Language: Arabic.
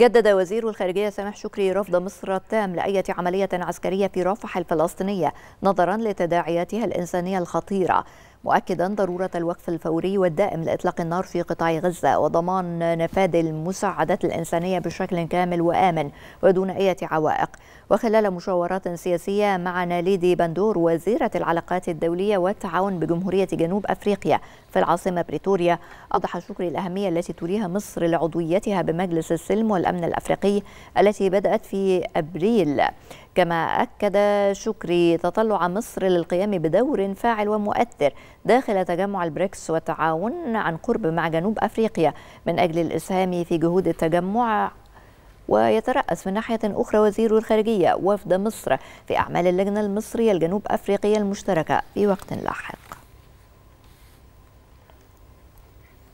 جدد وزير الخارجية سامح شكري رفض مصر التام لأية عملية عسكرية في رفح الفلسطينية نظرا لتداعياتها الإنسانية الخطيرة مؤكدا ضرورة الوقف الفوري والدائم لإطلاق النار في قطاع غزة وضمان نفاذ المساعدات الإنسانية بشكل كامل وآمن ودون أي عوائق وخلال مشاورات سياسية مع ناليدي بندور وزيرة العلاقات الدولية والتعاون بجمهورية جنوب أفريقيا في العاصمة بريتوريا أضح شكري الأهمية التي تريها مصر لعضويتها بمجلس السلم والأمن الأفريقي التي بدأت في أبريل كما أكد شكري تطلع مصر للقيام بدور فاعل ومؤثر داخل تجمع البريكس والتعاون عن قرب مع جنوب أفريقيا من أجل الإسهام في جهود التجمع ويترأس من ناحية أخرى وزير الخارجية وفد مصر في أعمال اللجنة المصرية الجنوب أفريقية المشتركة في وقت لاحق